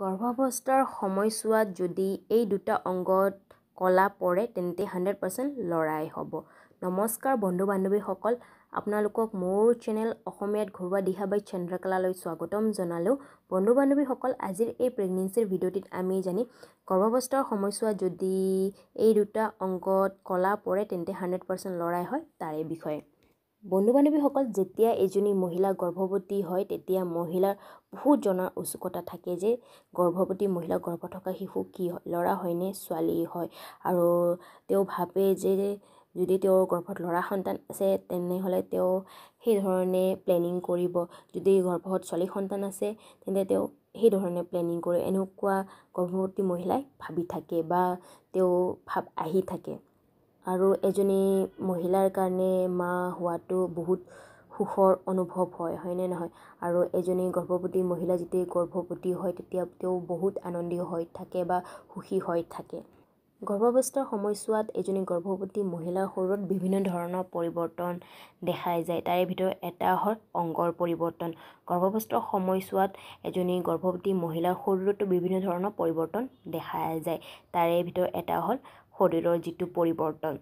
গৰ্ভাৱস্থাৰ সময়ছোৱাত যদি এই দুটা অংগত কলা পৰে তেন্তে হাণ্ড্ৰেড পাৰ্চেণ্ট ল'ৰাই হ'ব নমস্কাৰ বন্ধু বান্ধৱীসকল আপোনালোকক মোৰ চেনেল অসমীয়াত ঘৰুৱা দিহা বাই চন্দ্ৰকলালৈ স্বাগতম জনালোঁ বন্ধু বান্ধৱীসকল আজিৰ এই প্ৰেগনেঞ্চিৰ ভিডিঅ'টিত আমি জানিম গৰ্ভাৱস্থাৰ সময়ছোৱাত যদি এই দুটা অংগত কলা পৰে তেন্তে হাণ্ড্ৰেড পাৰ্চেণ্ট ল'ৰাই হয় তাৰে বিষয়ে বন্ধু বান্ধৱীসকল যেতিয়া এজনী মহিলা গৰ্ভৱতী হয় তেতিয়া মহিলাৰ বহুত জনাৰ উৎসুকতা থাকে যে গৰ্ভৱতী মহিলা গৰ্ভ থকা শিশু কি হয় ল'ৰা হয়নে ছোৱালী হয় আৰু তেওঁ ভাবে যে যদি তেওঁৰ গৰ্ভত ল'ৰা সন্তান আছে তেনেহ'লে তেওঁ সেইধৰণে প্লেনিং কৰিব যদি গৰ্ভত ছোৱালী সন্তান আছে তেন্তে তেওঁ সেইধৰণে প্লেনিং কৰে এনেকুৱা গৰ্ভৱতী মহিলাই ভাবি থাকে বা তেওঁ ভাব আহি থাকে আৰু এজনী মহিলাৰ কাৰণে মা হোৱাটো বহুত সুখৰ অনুভৱ হয় হয়নে নহয় আৰু এজনী গৰ্ভৱতী মহিলা যেতিয়া গৰ্ভৱতী হয় তেতিয়া তেওঁ বহুত আনন্দী হৈ থাকে বা সুখী হৈ থাকে গৰ্ভাৱস্থাৰ সময়ছোৱাত এজনী গৰ্ভৱতী মহিলাৰ শৰীৰত বিভিন্ন ধৰণৰ পৰিৱৰ্তন দেখাই যায় তাৰে ভিতৰত এটা হ'ল অংগৰ পৰিৱৰ্তন গৰ্ভাৱস্থাৰ সময়ছোৱাত এজনী গৰ্ভৱতী মহিলাৰ শৰীৰতো বিভিন্ন ধৰণৰ পৰিৱৰ্তন দেখা যায় তাৰে ভিতৰত এটা হ'ল শৰীৰৰ যিটো পৰিৱৰ্তন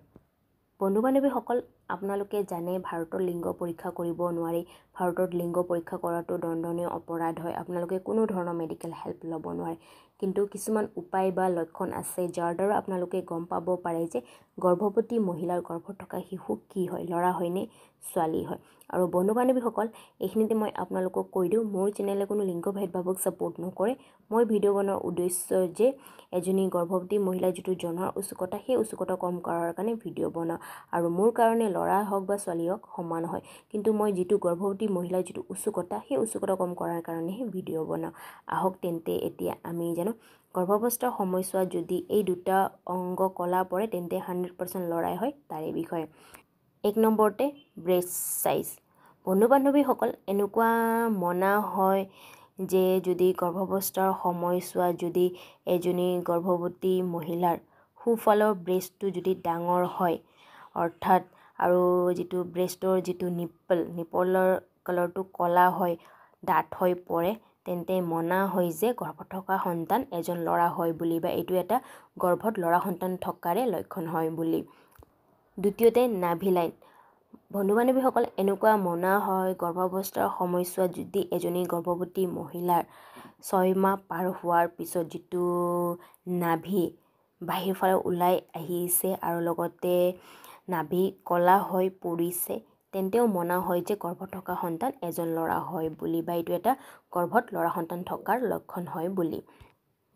বন্ধু বান্ধৱীসকল আপোনালোকে জানে ভাৰতৰ লিংগ পৰীক্ষা কৰিব নোৱাৰি ভাৰতত লিংগ পৰীক্ষা কৰাটো দণ্ডনীয় অপৰাধ হয় আপোনালোকে কোনো ধৰণৰ মেডিকেল হেল্প ল'ব নোৱাৰে কিন্তু কিছুমান উপায় বা লক্ষণ আছে যাৰ দ্বাৰা আপোনালোকে গম পাব পাৰে যে গৰ্ভৱতী মহিলাৰ গৰ্ভত থকা শিশু কি হয় ল'ৰা হয়নে ছোৱালী হয় আৰু বন্ধু বান্ধৱীসকল এইখিনিতে মই আপোনালোকক কৈ দিওঁ মোৰ চেনেলে কোনো লিংগ ভেদভাৱক ছাপোৰ্ট নকৰে মই ভিডিঅ' বনোৱাৰ উদ্দেশ্য যে এজনী গৰ্ভৱতী মহিলাৰ যিটো জনাৰ উৎসুকতা সেই উৎসুকতা কম কৰাৰ কাৰণে ভিডিঅ' বনাওঁ আৰু মোৰ কাৰণে ল'ৰা হওক বা ছোৱালী হওক সমান হয় কিন্তু মই যিটো গৰ্ভৱতী মহিলাৰ যিটো উৎসুকতা সেই উৎসুকতা কম কৰাৰ কাৰণেহে ভিডিঅ' বনাওঁ আহক তেন্তে এতিয়া আমি জানো গৰ্ভাৱস্থাৰ সময়ছোৱাত যদি এই দুটা অংগ কলা পৰে তেন্তে হাণ্ড্ৰেড পাৰ্চেণ্ট ল'ৰাই হয় তাৰে বিষয়ে এক নম্বৰতে ব্ৰেছ চাইজ বন্ধু বান্ধৱীসকল এনেকুৱা মনা হয় যে যদি গৰ্ভাৱস্থাৰ সময়ছোৱাত যদি এজনী গৰ্ভৱতী মহিলাৰ সোঁফালৰ ব্ৰেছটো যদি ডাঙৰ হয় অৰ্থাৎ আৰু যিটো ব্ৰেষ্টৰ যিটো নিপল নিপলৰ কালাৰটো ক'লা হয় ডাঠ হৈ পৰে তেন্তে মনা হয় যে গৰ্ভত থকা সন্তান এজন ল'ৰা হয় বুলি বা এইটো এটা গৰ্ভত ল'ৰা সন্তান থকাৰে লক্ষণ হয় বুলি দ্বিতীয়তে নাভি লাইন বন্ধু বান্ধৱীসকল এনেকুৱা মনা হয় গৰ্ভাৱস্থাৰ সময়ছোৱাত যদি এজনী গৰ্ভৱতী মহিলাৰ ছয় মাহ পাৰ হোৱাৰ পিছত যিটো নাভি বাহিৰফালে ওলাই আহিছে আৰু লগতে নাভি কলা হৈ পৰিছে তেন্তেও মনা হয় যে গৰ্ভত থকা সন্তান এজন ল'ৰা হয় বুলি বা এইটো এটা গৰ্ভত ল'ৰা সন্তান থকাৰ লক্ষণ হয় বুলি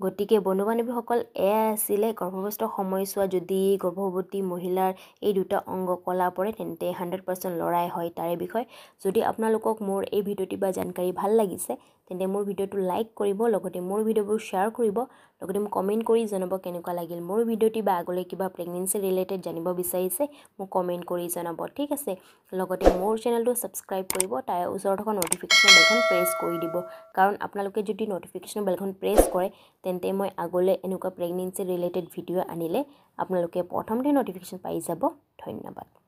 গতিকে বন্ধু বান্ধৱীসকল এয়াই আছিলে গৰ্ভৱস্থ সময়ছোৱা যদি গৰ্ভৱতী মহিলাৰ এই দুটা অংগ কলা পৰে তেন্তে হাণ্ড্ৰেড পাৰ্চেণ্ট ল'ৰাই হয় তাৰে বিষয়ে যদি আপোনালোকক মোৰ এই ভিডিঅ'টি বা জানকাৰী ভাল লাগিছে তেন্তে মোৰ ভিডিঅ'টো লাইক কৰিব লগতে মোৰ ভিডিঅ'বোৰ শ্বেয়াৰ কৰিব লগতে মোক কমেণ্ট কৰি জনাব কেনেকুৱা লাগিল মোৰ ভিডিঅ'টি বা আগলৈ কিবা প্ৰেগনেঞ্চি ৰিলেটেড জানিব বিচাৰিছে মোক কমেণ্ট কৰি জনাব ঠিক আছে লগতে মোৰ চেনেলটো ছাবস্ক্ৰাইব কৰিব তাৰ ওচৰত থকা ন'টিফিকেশ্যন বেলখন প্ৰেছ কৰি দিব কাৰণ আপোনালোকে যদি ন'টিফিকেশ্যন বেলখন প্ৰেছ কৰে তেন্তে মই আগলৈ এনেকুৱা প্ৰেগনেঞ্চি ৰিলেটেড ভিডিঅ' আনিলে আপোনালোকে প্ৰথমতে ন'টিফিকেশ্যন পাই যাব ধন্যবাদ